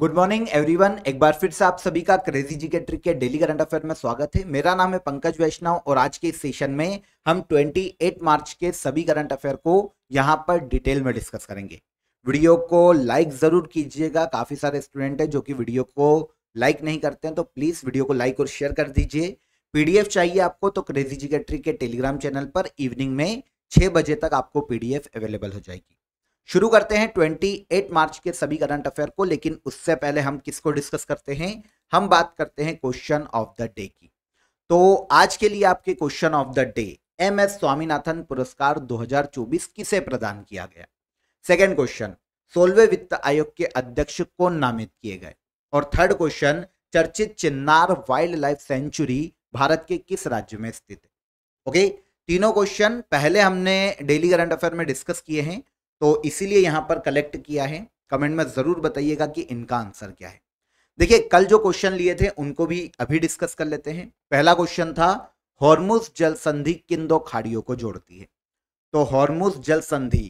good morning everyone एक बार फिर से आप सभी का क्रेजी जी के ट्रिक के डेली करंट अफेयर में स्वागत है मेरा नाम है पंकज वैष्णव और आज के इस सेशन में हम 28 मार्च के सभी करंट अफेयर को यहाँ पर डिटेल में डिस्कस करेंगे वीडियो को लाइक ज़रूर कीजिएगा काफ़ी सारे स्टूडेंट हैं जो कि वीडियो को लाइक नहीं करते हैं तो प्लीज़ वीडियो को लाइक और शेयर कर दीजिए पी चाहिए आपको तो क्रेजी जी के ट्रिक के टेलीग्राम चैनल पर इवनिंग में छः बजे तक आपको पी अवेलेबल हो जाएगी शुरू करते हैं 28 मार्च के सभी करंट अफेयर को लेकिन उससे पहले हम किसको डिस्कस करते हैं हम बात करते हैं क्वेश्चन ऑफ द डे की तो आज के लिए आपके question of the day M S Swaminathan पुरस्कार 2024 किसे प्रदान किया गया सेकेंड क्वेश्चन सोलवे वित्त आयोग के अध्यक्ष कौन नामित किए गए और थर्ड क्वेश्चन चर्चित Chinnar wildlife sanctuary Bharat के किस राज्य में स्थित है ओके तीनों क्वेश्चन पहले हमने डेली करंट अफेयर में डिस्कस किए हैं तो इसीलिए यहां पर कलेक्ट किया है कमेंट में ज़रूर बताइएगा कि इनका आंसर क्या है देखिए कल जो क्वेश्चन लिए थे उनको भी अभी डिस्कस कर लेते हैं पहला क्वेश्चन था हॉर्मोस जल संधि किन दो खाड़ियों को जोड़ती है तो हॉर्मोस जल संधि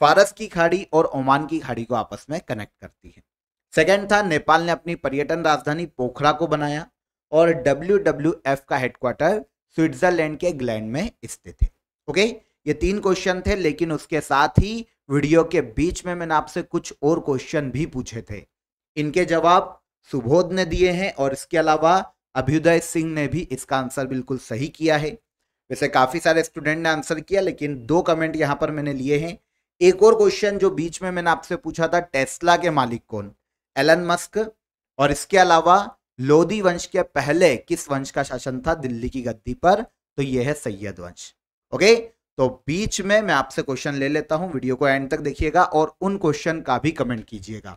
फारस की खाड़ी और ओमान की खाड़ी को आपस में कनेक्ट करती है सेकेंड था नेपाल ने अपनी पर्यटन राजधानी पोखरा को बनाया और डब्ल्यू डब्ल्यू एफ का हेडक्वार्टर स्विट्जरलैंड के ग्लैंड में स्थित है ओके ये तीन क्वेश्चन थे लेकिन उसके साथ ही वीडियो के बीच में मैंने आपसे कुछ और क्वेश्चन भी पूछे थे इनके जवाब सुबोध ने दिए हैं और इसके अलावा अभ्युदय सिंह ने भी इसका आंसर बिल्कुल सही किया है वैसे काफ़ी सारे स्टूडेंट ने आंसर किया लेकिन दो कमेंट यहाँ पर मैंने लिए हैं एक और क्वेश्चन जो बीच में मैंने आपसे पूछा था टेस्ला के मालिक कौन एलन मस्क और इसके अलावा लोधी वंश के पहले किस वंश का शासन था दिल्ली की गद्दी पर तो यह है सैयद वंश ओके तो बीच में मैं आपसे क्वेश्चन ले लेता हूं वीडियो को एंड तक देखिएगा और उन क्वेश्चन का भी कमेंट कीजिएगा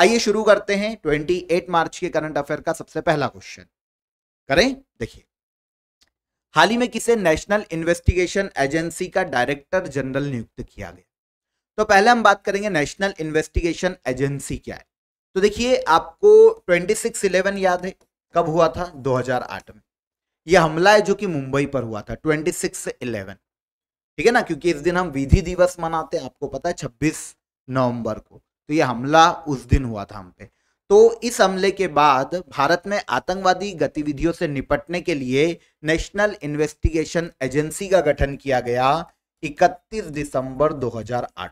आइए शुरू करते हैं 28 मार्च के करंट अफेयर का सबसे पहला क्वेश्चन करें देखिए हाल ही में किसे नेशनल इन्वेस्टिगेशन एजेंसी का डायरेक्टर जनरल नियुक्त किया गया तो पहले हम बात करेंगे नेशनल इन्वेस्टिगेशन एजेंसी क्या है तो देखिए आपको 2611 याद है कब हुआ था 2008 में यह हमला है जो कि मुंबई पर हुआ था 2611 ठीक है ना क्योंकि इस दिन हम विधि दिवस मनाते हैं आपको पता है छब्बीस नवंबर को तो ये हमला उस दिन हुआ था हम पे तो इस हमले के बाद भारत में आतंकवादी गतिविधियों से निपटने के लिए नेशनल इन्वेस्टिगेशन एजेंसी का गठन किया गया 31 दिसंबर 2008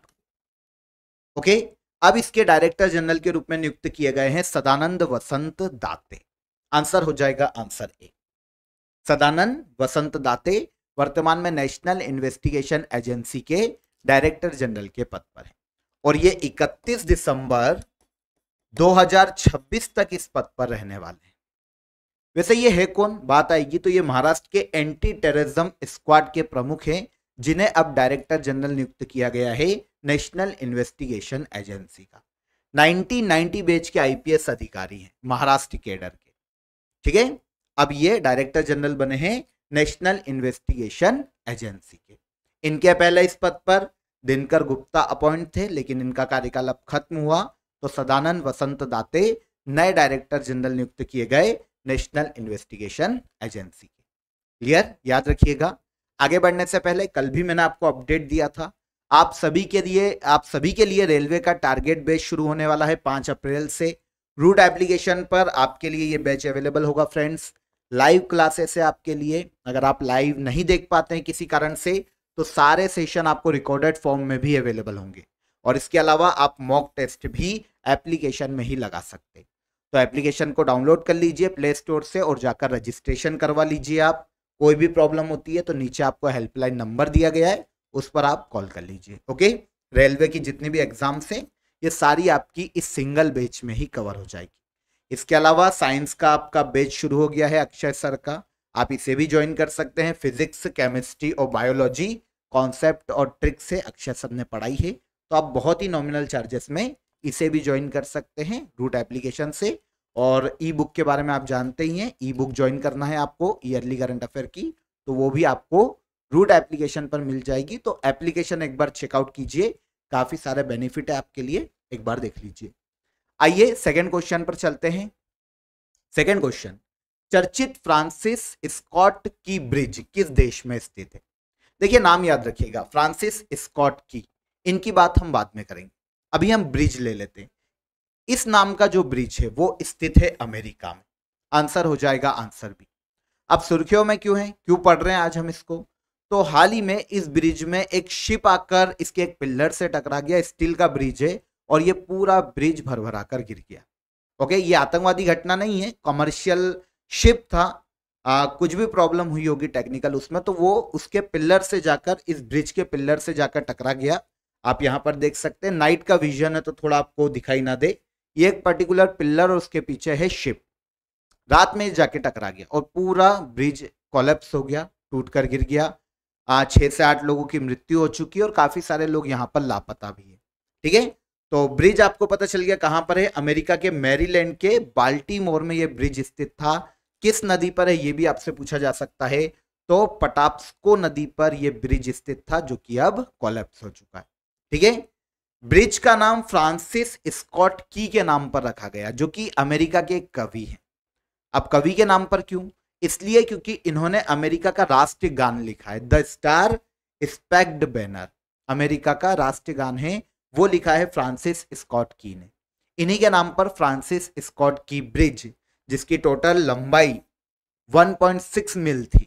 ओके अब इसके डायरेक्टर जनरल के रूप में नियुक्त किए गए हैं सदानंद वसंत दाते आंसर हो जाएगा आंसर ए सदानंद वसंत दाते वर्तमान में नेशनल इन्वेस्टिगेशन एजेंसी के डायरेक्टर जनरल के पद पर है और ये 31 दिसंबर 2026 तक इस पद पर रहने वाले हैं वैसे ये है कौन बात आएगी तो ये महाराष्ट्र के एंटी टेररिज्म स्क्वाड के प्रमुख हैं जिन्हें अब डायरेक्टर जनरल नियुक्त किया गया है नेशनल इन्वेस्टिगेशन एजेंसी का 1990 बेच के आईपीएस अधिकारी हैं महाराष्ट्र केडर के ठीक है अब ये डायरेक्टर जनरल बने हैं नेशनल इन्वेस्टिगेशन एजेंसी के इनके पहले इस पद पर दिनकर गुप्ता अपॉइंट थे लेकिन इनका कार्यकाल अब खत्म हुआ तो सदानंद वसंत दाते नए डायरेक्टर जनरल नियुक्त किए गए नेशनल इन्वेस्टिगेशन एजेंसी के क्लियर याद रखिएगा आगे बढ़ने से पहले कल भी मैंने आपको अपडेट दिया था आप सभी के लिए आप सभी के लिए रेलवे का टारगेट बैच शुरू होने वाला है पाँच अप्रैल से रूट एप्लीकेशन पर आपके लिए ये बैच अवेलेबल होगा फ्रेंड्स लाइव क्लासेस है आपके लिए अगर आप लाइव नहीं देख पाते हैं किसी कारण से तो सारे सेशन आपको रिकॉर्डेड फॉर्म में भी अवेलेबल होंगे और इसके अलावा आप मॉक टेस्ट भी एप्लीकेशन में ही लगा सकते हैं तो एप्लीकेशन को डाउनलोड कर लीजिए प्ले स्टोर से और जाकर रजिस्ट्रेशन करवा लीजिए आप कोई भी प्रॉब्लम होती है तो नीचे आपको हेल्पलाइन नंबर दिया गया है उस पर आप कॉल कर लीजिए ओके रेलवे की जितनी भी एग्जाम्स हैं ये सारी आपकी इस सिंगल बेच में ही कवर हो जाएगी इसके अलावा साइंस का आपका बेच शुरू हो गया है अक्षय सर का आप इसे भी ज्वाइन कर सकते हैं फिजिक्स केमिस्ट्री और बायोलॉजी कॉन्सेप्ट और ट्रिक से अक्षय सर ने पढ़ाई है तो आप बहुत ही नॉमिनल चार्जेस में इसे भी ज्वाइन कर सकते हैं रूट एप्लीकेशन से और ई बुक के बारे में आप जानते ही हैं ई बुक ज्वाइन करना है आपको ईयरली करंट अफेयर की तो वो भी आपको रूट एप्लीकेशन पर मिल जाएगी तो एप्लीकेशन एक बार चेकआउट कीजिए काफ़ी सारे बेनिफिट है आपके लिए एक बार देख लीजिए आइए सेकंड क्वेश्चन पर चलते हैं सेकंड क्वेश्चन चर्चित फ्रांसिस स्कॉट की ब्रिज किस देश में स्थित है देखिए नाम याद रखिएगा फ्रांसिस स्कॉट की इनकी बात हम बाद में करेंगे अभी हम ब्रिज ले लेते हैं इस नाम का जो ब्रिज है वो स्थित है अमेरिका में आंसर हो जाएगा आंसर भी अब सुर्खियों में क्यों है क्यों पढ़ रहे हैं आज हम इसको तो हाल ही में इस ब्रिज में एक शिप आकर इसके एक पिल्लर से टकरा गया स्टील का ब्रिज है और ये पूरा ब्रिज भर भरा कर गिर गया ओके ये आतंकवादी घटना नहीं है कमर्शियल शिप था आ, कुछ भी प्रॉब्लम हुई होगी टेक्निकल उसमें तो वो उसके पिल्लर से जाकर इस ब्रिज के पिल्लर से जाकर टकरा गया आप यहाँ पर देख सकते हैं नाइट का विजन है तो थोड़ा आपको दिखाई ना दे ये एक पर्टिकुलर पिल्लर और उसके पीछे है शिप रात में जाके टकरा गया और पूरा ब्रिज कॉलेप्स हो गया टूट कर गिर गया छः से आठ लोगों की मृत्यु हो चुकी है और काफ़ी सारे लोग यहाँ पर लापता भी है ठीक है तो ब्रिज आपको पता चल गया कहां पर है अमेरिका के मैरीलैंड के बाल्टीमोर में यह ब्रिज स्थित था किस नदी पर है यह भी आपसे पूछा जा सकता है तो पटाप्सको नदी पर यह ब्रिज स्थित था जो कि अब कोलेप्स हो चुका है ठीक है ब्रिज का नाम फ्रांसिस स्कॉट की के नाम पर रखा गया जो कि अमेरिका के कवि हैं अब कवि के नाम पर क्यों इसलिए क्योंकि इन्होंने अमेरिका का राष्ट्रीय गान लिखा है the Star Spangled Banner America का राष्ट्रीय गान है वो लिखा है फ्रांसिस स्कॉट की ने इन्हीं के नाम पर फ्रांसिस स्कॉट की ब्रिज जिसकी टोटल लंबाई 1.6 मील थी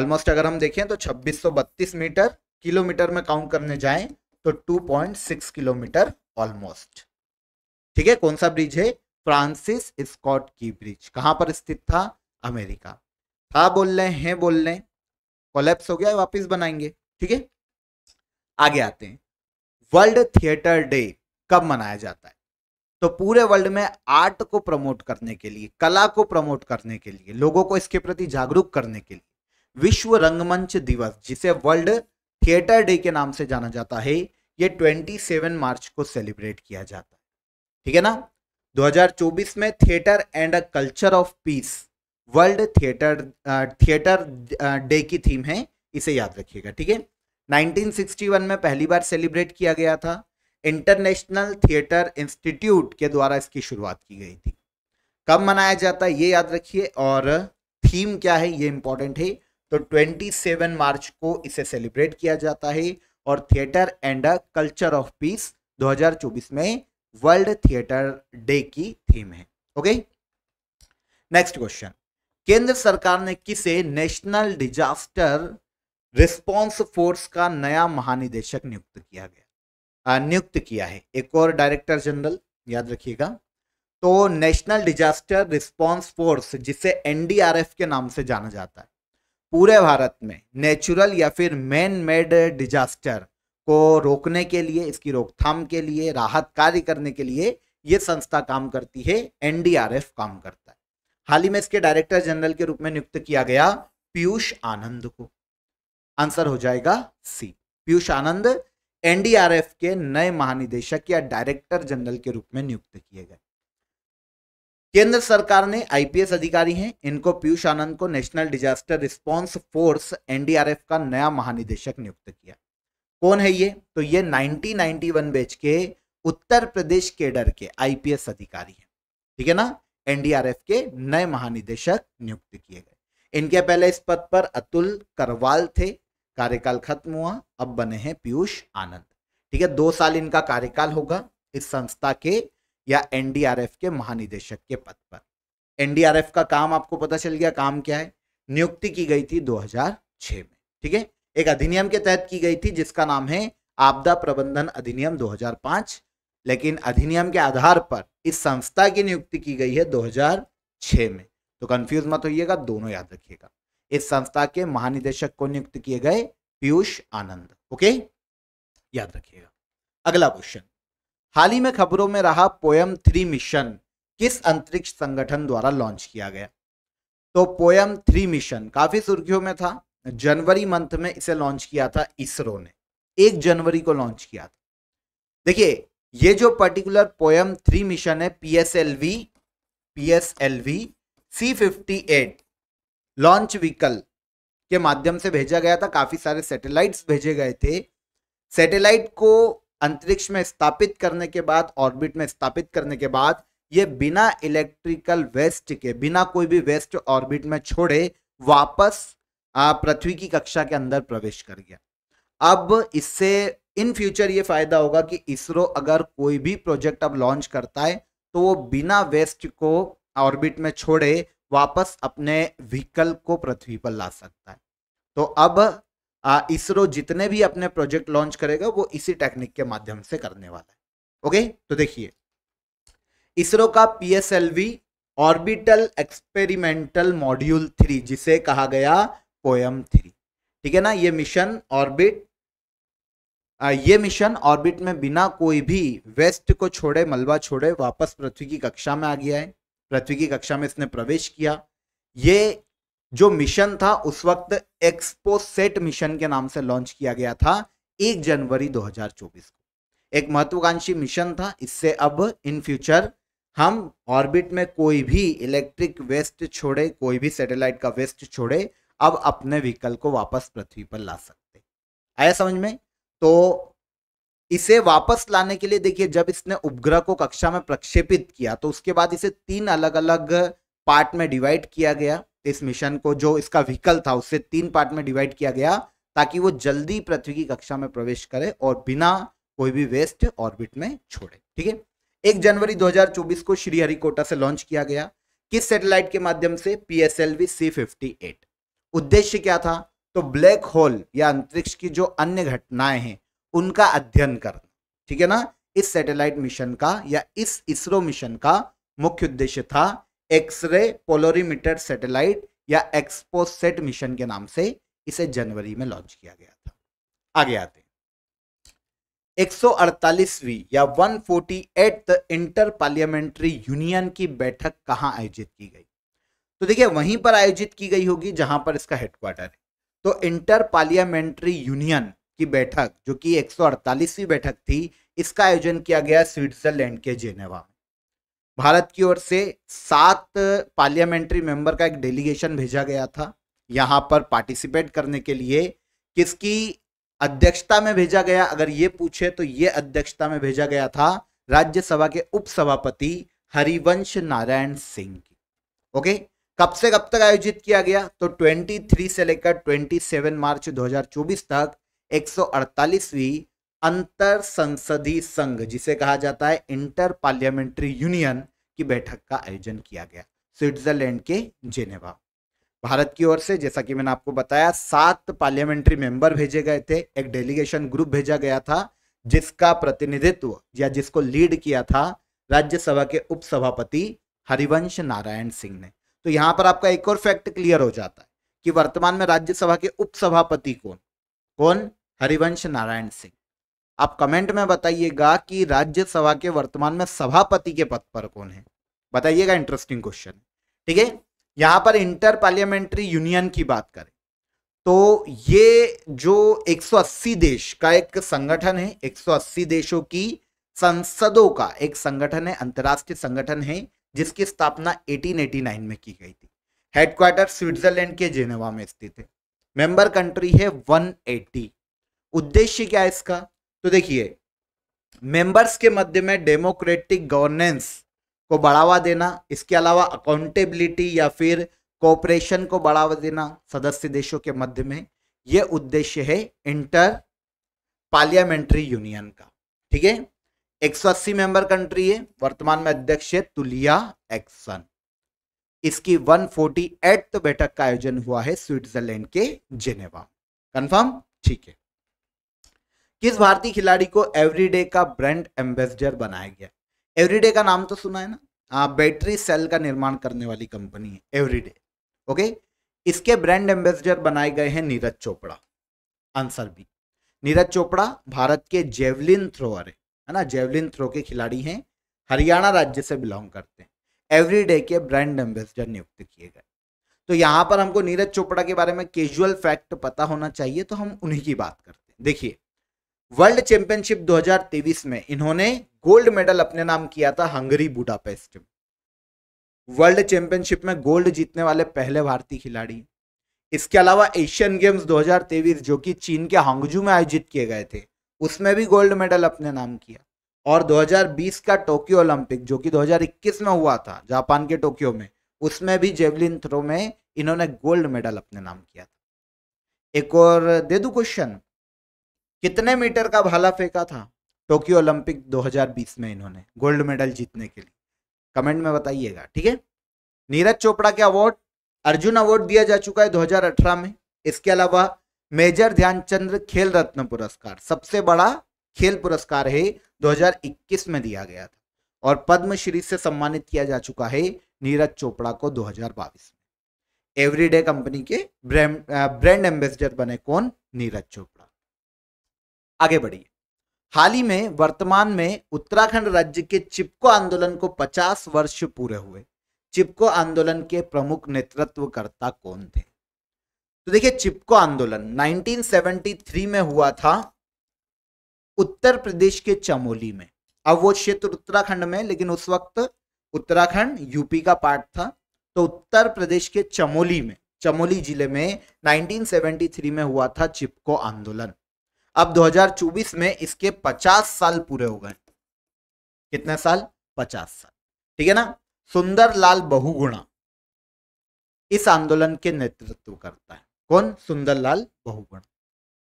ऑलमोस्ट अगर हम देखें तो 2632 मीटर किलोमीटर में काउंट करने जाएं तो 2.6 किलोमीटर ऑलमोस्ट ठीक है कौन सा ब्रिज है फ्रांसिस स्कॉट की ब्रिज कहां पर स्थित था अमेरिका था बोल रहे हैं बोल रहे कोलेप्स हो गया वापस बनाएंगे ठीक है आगे आते हैं वर्ल्ड थिएटर डे कब मनाया जाता है तो पूरे वर्ल्ड में आर्ट को प्रमोट करने के लिए कला को प्रमोट करने के लिए लोगों को इसके प्रति जागरूक करने के लिए विश्व रंगमंच दिवस जिसे वर्ल्ड थिएटर डे के नाम से जाना जाता है ये 27 मार्च को सेलिब्रेट किया जाता है ठीक है ना 2024 में theatre and a culture of peace world theatre theatre day की थीम है इसे याद रखिएगा ठीक है 1961 में पहली बार सेलिब्रेट किया गया था इंटरनेशनल थिएटर इंस्टीट्यूट के द्वारा इसकी शुरुआत की गई थी कब मनाया जाता है ये याद रखिए और थीम क्या है ये इंपॉर्टेंट है तो 27 मार्च को इसे सेलिब्रेट किया जाता है और theatre and a culture of peace 2024 में वर्ल्ड थिएटर डे की थीम है ओके नेक्स्ट क्वेश्चन केंद्र सरकार ने किसे नेशनल डिजास्टर रिस्पॉन्स फोर्स का नया महानिदेशक नियुक्त किया गया नियुक्त किया है एक और डायरेक्टर जनरल याद रखिएगा तो नेशनल डिजास्टर रिस्पॉन्स फोर्स जिसे एनडीआरएफ के नाम से जाना जाता है पूरे भारत में नेचुरल या फिर मैन मेड डिजास्टर को रोकने के लिए इसकी रोकथाम के लिए राहत कार्य करने के लिए ये संस्था काम करती है एनडीआरएफ काम करता है हाल ही में इसके डायरेक्टर जनरल के रूप में नियुक्त किया गया पीयूष आनंद को आंसर हो जाएगा सी पीयूष आनंद एनडीआरएफ के नए महानिदेशक या डायरेक्टर जनरल के रूप में नियुक्त किए गए केंद्र सरकार ने आईपीएस अधिकारी हैं इनको पीयूष आनंद को National Disaster Response Force NDRF का नया महानिदेशक नियुक्त किया कौन है ये तो ये 1991 बैच के उत्तर प्रदेश केडर के आईपीएस अधिकारी हैं ठीक है ना एनडीआरएफ के नए महानिदेशक नियुक्त किए गए इनके पहले इस पद पर अतुल करवाल थे कार्यकाल खत्म हुआ अब बने हैं पीयूष आनंद ठीक है दो साल इनका कार्यकाल होगा इस संस्था के या एनडीआरएफ के महानिदेशक के पद पर एनडीआरएफ का काम आपको पता चल गया काम क्या है नियुक्ति की गई थी 2006 में ठीक है एक अधिनियम के तहत की गई थी जिसका नाम है आपदा प्रबंधन अधिनियम 2005 लेकिन अधिनियम के आधार पर इस संस्था की नियुक्ति की गई है 2006 में तो कंफ्यूज मत होइएगा दोनों याद रखिएगा इस संस्था के महानिदेशक को नियुक्त किए गए पीयूष आनंद ओके याद रखिएगा अगला क्वेश्चन हाल ही में खबरों में रहा पोयम थ्री मिशन किस अंतरिक्ष संगठन द्वारा लॉन्च किया गया तो पोयम थ्री मिशन काफी सुर्खियों में था जनवरी मंथ में इसे लॉन्च किया था इसरो ने एक जनवरी को लॉन्च किया था देखिए ये जो पर्टिकुलर पोयम थ्री मिशन है PSLV PSLV C fifty eight launch vehicle के माध्यम से भेजा गया था काफ़ी सारे सैटेलाइट्स भेजे गए थे सैटेलाइट को अंतरिक्ष में स्थापित करने के बाद ऑर्बिट में स्थापित करने के बाद ये बिना इलेक्ट्रिकल वेस्ट के बिना कोई भी वेस्ट ऑर्बिट में छोड़े वापस पृथ्वी की कक्षा के अंदर प्रवेश कर गया अब इससे इन फ्यूचर ये फायदा होगा कि इसरो अगर कोई भी प्रोजेक्ट अब लॉन्च करता है तो वो बिना वेस्ट को ऑर्बिट में छोड़े वापस अपने व्हीकल को पृथ्वी पर ला सकता है तो अब इसरो जितने भी अपने प्रोजेक्ट लॉन्च करेगा वो इसी टेक्निक के माध्यम से करने वाला है ओके तो देखिए इसरो का PSLV orbital experimental module three जिसे कहा गया पोयम थ्री ठीक है ना ये मिशन ऑर्बिट ये मिशन ऑर्बिट में बिना कोई भी वेस्ट को छोड़े मलबा छोड़े वापस पृथ्वी की कक्षा में आ गया है पृथ्वी की कक्षा में इसने प्रवेश किया ये जो मिशन था उस वक्त एक्सपोसेट मिशन के नाम से लॉन्च किया गया था एक जनवरी 2024 को एक महत्वाकांक्षी मिशन था इससे अब इन फ्यूचर हम ऑर्बिट में कोई भी इलेक्ट्रिक वेस्ट छोड़े कोई भी सैटेलाइट का वेस्ट छोड़े अब अपने व्हीकल को वापस पृथ्वी पर ला सकते आया समझ में तो इसे वापस लाने के लिए देखिए जब इसने उपग्रह को कक्षा में प्रक्षेपित किया तो उसके बाद इसे तीन अलग अलग पार्ट में डिवाइड किया गया इस मिशन को जो इसका व्हीकल था उससे तीन पार्ट में डिवाइड किया गया ताकि वो जल्दी पृथ्वी की कक्षा में प्रवेश करे और बिना कोई भी वेस्ट ऑर्बिट में छोड़े ठीक है एक जनवरी 2024 को श्रीहरिकोटा से लॉन्च किया गया किस सैटेलाइट के माध्यम से P S L V C fifty eight उद्देश्य क्या था तो ब्लैक होल या अंतरिक्ष की जो अन्य घटनाएं हैं उनका अध्ययन करना ठीक है ना इस सैटेलाइट मिशन का या इस इसरो मिशन का मुख्य उद्देश्य था एक्सरे पोलोरीमीटर सैटेलाइट या एक्सपोसेट मिशन के नाम से इसे जनवरी में लॉन्च किया गया था आगे आते हैं 148वीं या 148 इंटर पार्लियामेंट्री यूनियन की बैठक कहां आयोजित की गई तो देखिए वहीं पर आयोजित की गई होगी जहां पर इसका हेडक्वार्टर है तो इंटर पार्लियामेंट्री यूनियन की बैठक जो कि 148वीं बैठक थी इसका आयोजन किया गया स्विट्जरलैंड के जेनेवा में भारत की ओर से सात पार्लियामेंट्री मेंबर का एक डेलीगेशन भेजा गया था यहाँ पर पार्टिसिपेट करने के लिए किसकी अध्यक्षता में भेजा गया अगर ये पूछे तो ये अध्यक्षता में भेजा गया था राज्यसभा के उपसभापति हरिवंश नारायण सिंह की ओके कब से कब तक आयोजित किया गया तो 23 से लेकर 27 मार्च 2024 तक 148वीं अंतर संसदीय संघ जिसे कहा जाता है इंटर पार्लियामेंट्री यूनियन की बैठक का आयोजन किया गया स्विट्जरलैंड के जेनेवा भारत की ओर से जैसा कि मैंने आपको बताया सात पार्लियामेंट्री मेंबर भेजे गए थे एक डेलीगेशन ग्रुप भेजा गया था जिसका प्रतिनिधित्व या जिसको लीड किया था राज्यसभा के उपसभापति हरिवंश नारायण सिंह ने तो यहां पर आपका एक और फैक्ट क्लियर हो जाता है कि वर्तमान में राज्यसभा के उपसभापति कौन कौन हरिवंश नारायण सिंह आप कमेंट में बताइएगा कि राज्यसभा के वर्तमान में सभापति के पद पर कौन है बताइएगा इंटरेस्टिंग क्वेश्चन ठीक है यहाँ पर इंटर पार्लियामेंट्री यूनियन की बात करें तो ये जो 180 देश का एक संगठन है 180 देशों की संसदों का एक संगठन है अंतर्राष्ट्रीय संगठन है जिसकी स्थापना 1889 में की गई थी हेडक्वार्टर स्विट्जरलैंड के जेनेवा में स्थित है मेंबर कंट्री है 180 उद्देश्य क्या है इसका तो देखिए मेंबर्स के मध्य में डेमोक्रेटिक गवर्नेंस को बढ़ावा देना इसके अलावा अकाउंटेबिलिटी या फिर कोऑपरेशन को बढ़ावा देना सदस्य देशों के मध्य में यह उद्देश्य है इंटर पार्लियामेंट्री यूनियन का ठीक है एक सौ अस्सी मेंबर कंट्री है वर्तमान में अध्यक्ष है तुलिया एक्सन इसकी वन फोर्टी एट बैठक का आयोजन हुआ है स्विट्जरलैंड के जिनेवा कंफर्म ठीक है किस भारतीय खिलाड़ी को एवरीडे का ब्रांड एम्बेसडर बनाया गया एवरीडे का नाम तो सुना है ना आ, बैटरी सेल का निर्माण करने वाली कंपनी है एवरीडे ओके इसके ब्रांड एम्बेसडर बनाए गए हैं नीरज चोपड़ा आंसर बी नीरज चोपड़ा भारत के जेवलिन थ्रोअर है है ना जेवलिन थ्रो के खिलाड़ी हैं हरियाणा राज्य से बिलोंग करते हैं एवरीडे के ब्रांड एम्बेसडर नियुक्त किए गए तो यहाँ पर हमको नीरज चोपड़ा के बारे में केजुअल फैक्ट पता होना चाहिए तो हम उन्हीं की बात करते हैं देखिए वर्ल्ड चैंपियनशिप 2023 में इन्होंने गोल्ड मेडल अपने नाम किया था हंगरी बुडापेस्ट में वर्ल्ड चैंपियनशिप में गोल्ड जीतने वाले पहले भारतीय खिलाड़ी इसके अलावा एशियन गेम्स 2023 जो कि चीन के हांगजू में आयोजित किए गए थे उसमें भी गोल्ड मेडल अपने नाम किया और 2020 का टोक्यो ओलंपिक जो कि 2021 में हुआ था जापान के टोक्यो में उसमें भी जेवलिन थ्रो में इन्होंने गोल्ड मेडल अपने नाम किया था एक और दे दू क्वेश्चन कितने मीटर का भाला फेंका था टोक्यो ओलंपिक 2020 में इन्होंने गोल्ड मेडल जीतने के लिए कमेंट में बताइएगा ठीक है नीरज चोपड़ा के अवार्ड अर्जुन अवार्ड दिया जा चुका है 2018 में इसके अलावा मेजर ध्यानचंद्र खेल रत्न पुरस्कार सबसे बड़ा खेल पुरस्कार है 2021 में दिया गया था और पद्मश्री से सम्मानित किया जा चुका है नीरज चोपड़ा को बाईस में एवरीडे कंपनी के ब्रांड एम्बेसडर बने कौन नीरज चोपड़ा आगे बढ़िए हाल ही में वर्तमान में उत्तराखंड राज्य के चिपको आंदोलन को 50 वर्ष पूरे हुए चिपको आंदोलन के प्रमुख नेतृत्वकर्ता कौन थे तो देखिए चिपको आंदोलन 1973 में हुआ था उत्तर प्रदेश के चमोली में अब वो क्षेत्र उत्तराखंड में लेकिन उस वक्त उत्तराखंड यूपी का पार्ट था तो उत्तर प्रदेश के चमोली में चमोली जिले में 1973 में हुआ था चिपको आंदोलन अब 2024 में इसके 50 साल पूरे हो गए कितने साल 50 साल ठीक है ना सुंदर लाल बहुगुणा इस आंदोलन के नेतृत्व करता है कौन सुंदर लाल बहुगुणा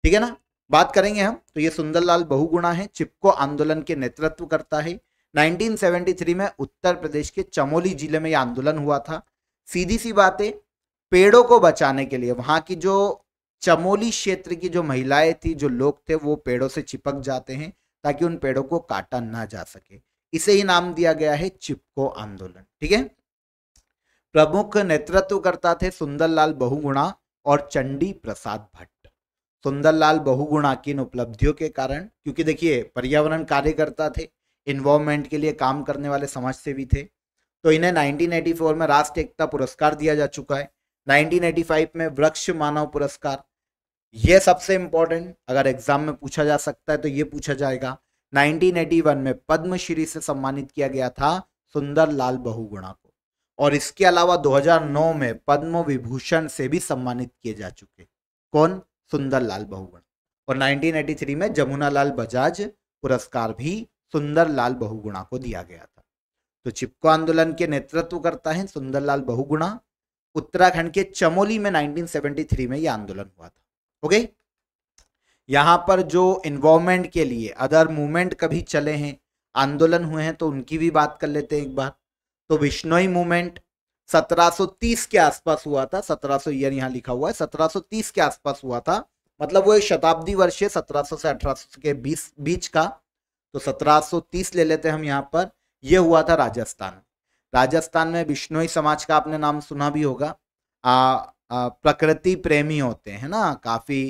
ठीक है ना बात करेंगे हम तो ये सुंदरलाल बहुगुणा है चिपको आंदोलन के नेतृत्व करता है 1973 में उत्तर प्रदेश के चमोली जिले में यह आंदोलन हुआ था सीधी सी बात है पेड़ों को बचाने के लिए वहां की जो चमोली क्षेत्र की जो महिलाएं थी जो लोग थे वो पेड़ों से चिपक जाते हैं ताकि उन पेड़ों को काटा ना जा सके इसे ही नाम दिया गया है चिपको आंदोलन ठीक है प्रमुख नेतृत्व करता थे सुंदरलाल बहुगुणा और चंडी प्रसाद भट्ट सुंदरलाल बहुगुणा की इन उपलब्धियों के कारण क्योंकि देखिए पर्यावरण कार्यकर्ता थे इन्वॉल्वमेंट के लिए काम करने वाले समाज भी थे तो इन्हें 1984 में राष्ट्र एकता पुरस्कार दिया जा चुका है 1985 में वृक्ष मानव पुरस्कार ये सबसे इम्पोर्टेंट अगर एग्जाम में पूछा जा सकता है तो ये पूछा जाएगा 1981 में पद्मश्री से सम्मानित किया गया था सुंदर लाल बहुगुणा को और इसके अलावा 2009 में पद्म विभूषण से भी सम्मानित किए जा चुके कौन सुंदर लाल बहुगुणा और 1983 में जमुना लाल बजाज पुरस्कार भी सुंदर लाल बहुगुणा को दिया गया था तो चिपको आंदोलन के नेतृत्व करता है सुंदरलाल बहुगुणा उत्तराखंड के चमोली में नाइनटीन में यह आंदोलन हुआ था ओके यहाँ पर जो इन्वॉल्वमेंट के लिए अदर मूवमेंट कभी चले हैं आंदोलन हुए हैं तो उनकी भी बात कर लेते हैं एक बार तो विश्नोई मूवमेंट 1730 के आसपास हुआ था 1700 ईयर यहाँ लिखा हुआ है 1730 के आसपास हुआ था मतलब वो एक शताब्दी वर्ष है 1700 से 1800 के बीच बीच का तो 1730 ले लेते हैं हम यहाँ पर ये हुआ था राजस्थान राजस्थान में बिश्नोई समाज का आपने नाम सुना भी होगा आ, प्रकृति प्रेमी होते हैं ना काफ़ी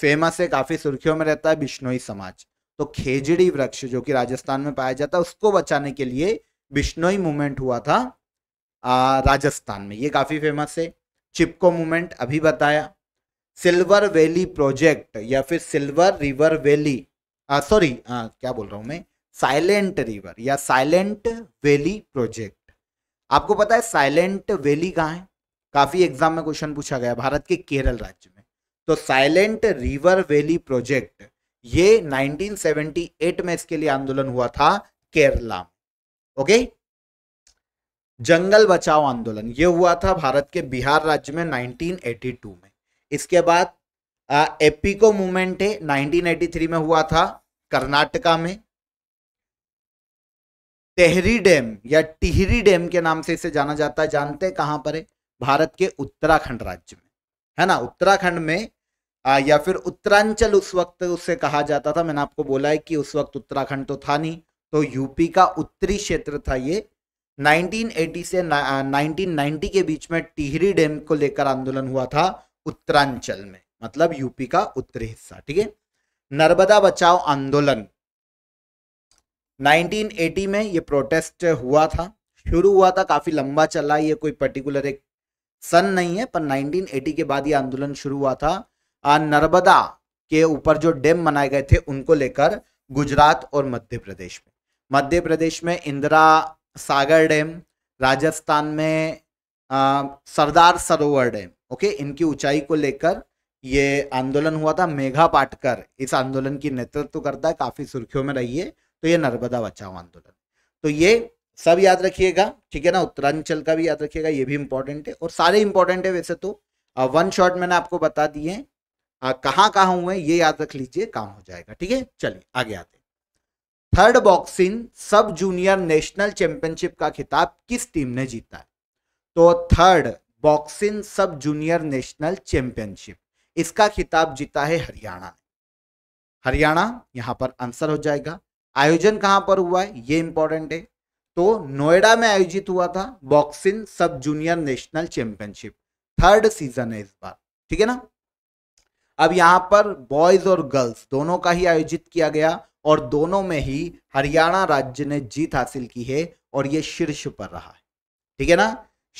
फेमस है काफ़ी सुर्खियों में रहता है बिश्नोई समाज तो खेजड़ी वृक्ष जो कि राजस्थान में पाया जाता है उसको बचाने के लिए बिश्नोई मूवमेंट हुआ था आ, राजस्थान में ये काफ़ी फेमस है चिपको मूवमेंट अभी बताया सिल्वर वैली प्रोजेक्ट या फिर सिल्वर रिवर वैली सॉरी क्या बोल रहा हूँ मैं साइलेंट रिवर या साइलेंट वैली प्रोजेक्ट आपको पता है साइलेंट वैली कहाँ है काफी एग्जाम में क्वेश्चन पूछा गया भारत के केरल राज्य में तो साइलेंट रिवर वैली प्रोजेक्ट ये 1978 में इसके लिए आंदोलन हुआ था केरला ओके जंगल बचाओ आंदोलन ये हुआ था भारत के बिहार राज्य में 1982 में इसके बाद एपिको मूवमेंट है 1983 में हुआ था कर्नाटका में टेहरी डैम या टिहरी डैम के नाम से इसे जाना जाता है जानते हैं कहां पर है भारत के उत्तराखंड राज्य में है ना उत्तराखंड में आ, या फिर उत्तरांचल उस वक्त उससे कहा जाता था मैंने आपको बोला है कि उस वक्त उत्तराखंड तो था नहीं तो यूपी का उत्तरी क्षेत्र था ये 1980 से आ, 1990 के बीच में टिहरी डैम को लेकर आंदोलन हुआ था उत्तरांचल में मतलब यूपी का उत्तरी हिस्सा ठीक है नर्मदा बचाओ आंदोलन 1980 में ये प्रोटेस्ट हुआ था शुरू हुआ था काफी लंबा चला ये कोई पर्टिकुलर एक सन नहीं है पर 1980 के बाद ये आंदोलन शुरू हुआ था नर्मदा के ऊपर जो डैम बनाए गए थे उनको लेकर गुजरात और मध्य प्रदेश में मध्य प्रदेश में इंदिरा सागर डैम राजस्थान में सरदार सरोवर डैम ओके इनकी ऊंचाई को लेकर ये आंदोलन हुआ था मेघा पाटकर इस आंदोलन की नेतृत्व करता है काफी सुर्खियों में रही है तो ये नर्मदा बचाओ आंदोलन तो ये सब याद रखिएगा ठीक है ना उत्तरांचल का भी याद रखिएगा ये भी इंपॉर्टेंट है और सारे इंपॉर्टेंट है वैसे तो आ, वन शॉट मैंने आपको बता दिए कहाँ कहाँ हुए ये याद रख लीजिए काम हो जाएगा ठीक है चलिए आगे आते third boxing sub junior national championship का खिताब किस टीम ने जीता है तो third boxing sub junior national championship इसका खिताब जीता है हरियाणा ने हरियाणा यहां पर आंसर हो जाएगा आयोजन कहां पर हुआ है ये इंपॉर्टेंट है तो नोएडा में आयोजित हुआ था boxing sub junior national championship third season है इस बार ठीक है ना अब यहां पर बॉयज और गर्ल्स दोनों का ही आयोजित किया गया और दोनों में ही हरियाणा राज्य ने जीत हासिल की है और ये शीर्ष पर रहा है ठीक है ना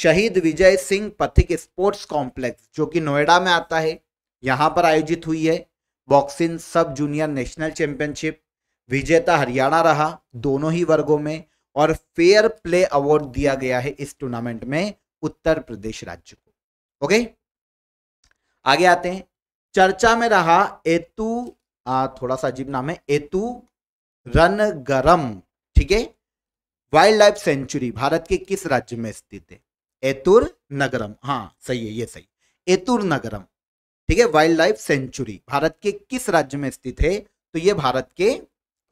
शहीद विजय सिंह पथिक स्पोर्ट्स कॉम्प्लेक्स जो कि नोएडा में आता है यहां पर आयोजित हुई है boxing sub junior national championship विजेता हरियाणा रहा दोनों ही वर्गों में और फेयर प्ले अवार्ड दिया गया है इस टूर्नामेंट में उत्तर प्रदेश राज्य को ओके आगे आते हैं चर्चा में रहा एतु आ, थोड़ा सा अजीब नाम है एतु रनगरम ठीक है वाइल्ड लाइफ सेंचुरी भारत के किस राज्य में स्थित है एतुर नगरम हाँ सही है ये सही एतुर नगरम ठीक है वाइल्ड लाइफ सेंचुरी भारत के किस राज्य में स्थित है तो ये भारत के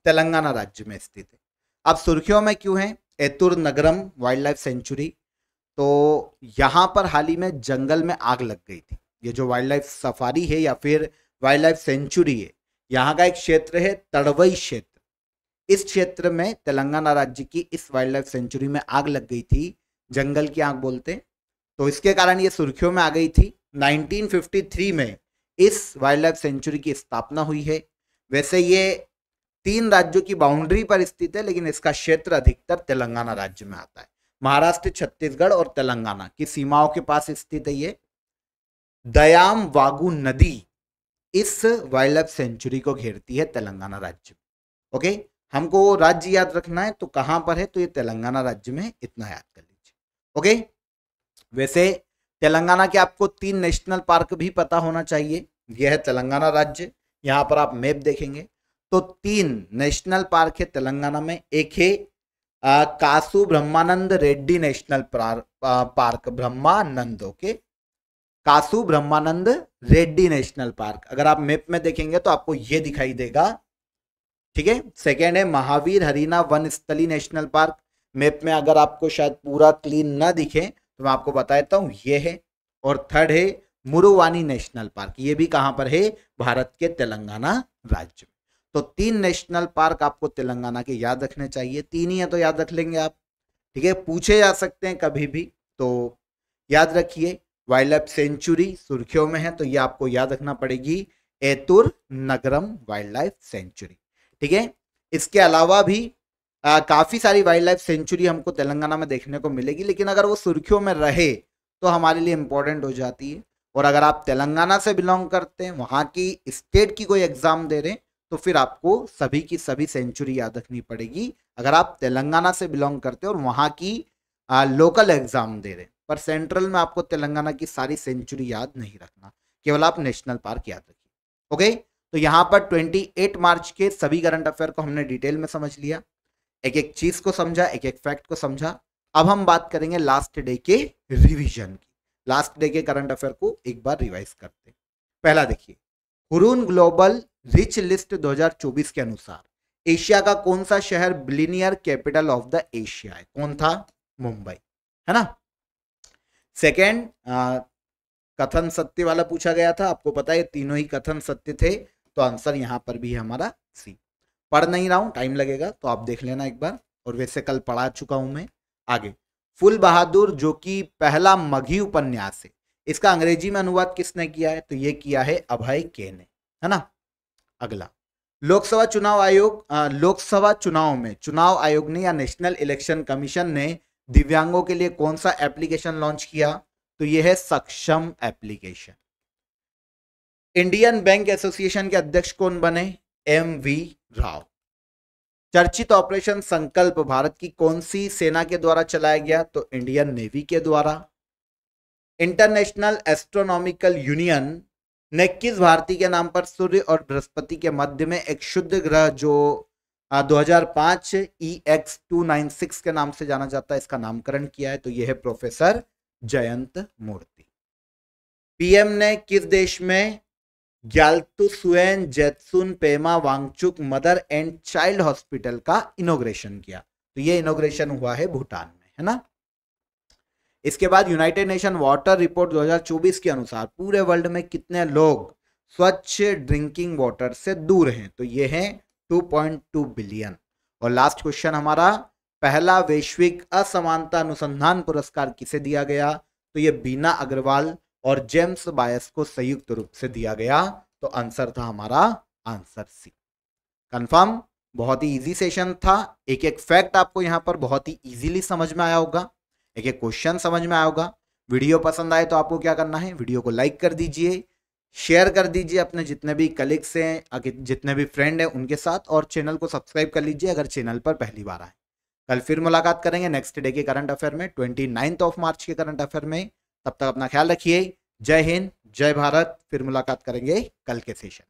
तेलंगाना राज्य में स्थित है अब सुर्खियों में क्यों है Eturnagaram wildlife sanctuary तो यहाँ पर हाल ही में जंगल में आग लग गई थी ये जो वाइल्ड लाइफ सफारी है या फिर वाइल्ड लाइफ सेंचुरी है यहाँ का एक क्षेत्र है तड़वई क्षेत्र इस क्षेत्र में तेलंगाना राज्य की इस वाइल्ड लाइफ सेंचुरी में आग लग गई थी जंगल की आग बोलते तो इसके कारण ये सुर्खियों में आ गई थी 1953 में इस वाइल्ड लाइफ सेंचुरी की स्थापना हुई है वैसे ये तीन राज्यों की बाउंड्री पर स्थित है लेकिन इसका क्षेत्र अधिकतर तेलंगाना राज्य में आता है महाराष्ट्र छत्तीसगढ़ और तेलंगाना की सीमाओं के पास स्थित है ये दयाम वागु नदी इस वाइल्ड लाइफ सेंचुरी को घेरती है तेलंगाना राज्य में ओके हमको राज्य याद रखना है तो कहां पर है तो ये तेलंगाना राज्य में इतना याद कर लीजिए ओके वैसे तेलंगाना के आपको तीन नेशनल पार्क भी पता होना चाहिए यह है तेलंगाना राज्य यहाँ पर आप मैप देखेंगे तो तीन नेशनल पार्क है तेलंगाना में एक है आ, Kasu Brahmananda Reddy National Park Brahmananda okay Kasu Brahmananda Reddy National Park अगर आप मैप में देखेंगे तो आपको ये दिखाई देगा ठीक है सेकेंड है Mahavir Harina Vanasthali National Park map में अगर आपको शायद पूरा क्लीन ना दिखे तो मैं आपको बता देता हूँ ये है और थर्ड है मुरुवानी नेशनल पार्क ये भी कहाँ पर है भारत के तेलंगाना राज्य में तो तीन नेशनल पार्क आपको तेलंगाना के याद रखने चाहिए तीन ही है तो याद रख लेंगे आप ठीक है पूछे जा सकते हैं कभी भी तो याद रखिए वाइल्ड लाइफ सेंचुरी सुर्खियों में है तो ये आपको याद रखना पड़ेगी Eturnagaram wildlife sanctuary ठीक है इसके अलावा भी काफ़ी सारी वाइल्ड लाइफ सेंचुरी हमको तेलंगाना में देखने को मिलेगी लेकिन अगर वो सुर्खियों में रहे तो हमारे लिए इम्पोर्टेंट हो जाती है और अगर आप तेलंगाना से बिलोंग करते हैं वहाँ की स्टेट की कोई एग्ज़ाम दे रहे हैं तो फिर आपको सभी की सभी सेंचुरी याद रखनी पड़ेगी अगर आप तेलंगाना से बिलोंग करते हो और वहाँ की आ, लोकल एग्जाम दे रहे पर सेंट्रल में आपको तेलंगाना की सारी सेंचुरी याद नहीं रखना केवल आप नेशनल पार्क याद रखिए ओके तो यहाँ पर 28 मार्च के सभी करंट अफेयर को हमने डिटेल में समझ लिया एक एक चीज को समझा एक एक फैक्ट को समझा अब हम बात करेंगे लास्ट डे के रिविजन की लास्ट डे के करंट अफेयर को एक बार रिवाइज करते पहला देखिए हुरून ग्लोबल रिच लिस्ट 2024 के अनुसार एशिया का कौन सा शहर billionaire capital of the Asia है कौन था मुंबई है ना सेकेंड कथन सत्य वाला पूछा गया था आपको पता है तीनों ही कथन सत्य थे तो आंसर यहां पर भी हमारा सी पढ़ नहीं रहा हूं टाइम लगेगा तो आप देख लेना एक बार और वैसे कल पढ़ा चुका हूं मैं आगे फुल बहादुर जो कि पहला मघी उपन्यास है इसका अंग्रेजी में अनुवाद किसने किया है तो ये किया है अभय के ने है ना अगला लोकसभा चुनाव आयोग लोकसभा चुनाव में चुनाव आयोग ने या नेशनल इलेक्शन कमीशन ने दिव्यांगों के लिए कौन सा एप्लीकेशन लॉन्च किया तो यह है सक्षम एप्लीकेशन इंडियन बैंक एसोसिएशन के अध्यक्ष कौन बने एम वी राव चर्चित ऑपरेशन संकल्प भारत की कौन सी सेना के द्वारा चलाया गया तो इंडियन नेवी के द्वारा इंटरनेशनल एस्ट्रोनॉमिकल यूनियन नक्कीस भारती के नाम पर सूर्य और बृहस्पति के मध्य में एक शुद्ध ग्रह जो 2005 EX296 के नाम से जाना जाता है इसका नामकरण किया है तो यह है प्रोफेसर जयंत मूर्ति पीएम ने किस देश में Gyaltsuen Jetsun Pema Wangchuck mother and child hospital का इनोग्रेशन किया तो ये इनोग्रेशन हुआ है भूटान में है ना इसके बाद यूनाइटेड नेशन वाटर रिपोर्ट 2024 के अनुसार पूरे वर्ल्ड में कितने लोग स्वच्छ ड्रिंकिंग वाटर से दूर हैं तो ये है 2.2 बिलियन और लास्ट क्वेश्चन हमारा पहला वैश्विक असमानता अनुसंधान पुरस्कार किसे दिया गया तो ये बीना अग्रवाल और जेम्स बायस को संयुक्त रूप से दिया गया तो आंसर था हमारा आंसर सी कन्फर्म बहुत ही इजी सेशन था एक एक फैक्ट आपको यहाँ पर बहुत ही इजीली समझ में आया होगा एक क्वेश्चन समझ में आएगा वीडियो पसंद आए तो आपको क्या करना है वीडियो को लाइक कर दीजिए शेयर कर दीजिए अपने जितने भी कलीग्स हैं जितने भी फ्रेंड हैं उनके साथ और चैनल को सब्सक्राइब कर लीजिए अगर चैनल पर पहली बार आए कल फिर मुलाकात करेंगे नेक्स्ट डे के करंट अफेयर में ट्वेंटी ऑफ मार्च के करंट अफेयर में तब तक अपना ख्याल रखिए जय हिंद जय भारत फिर मुलाकात करेंगे कल के सेशन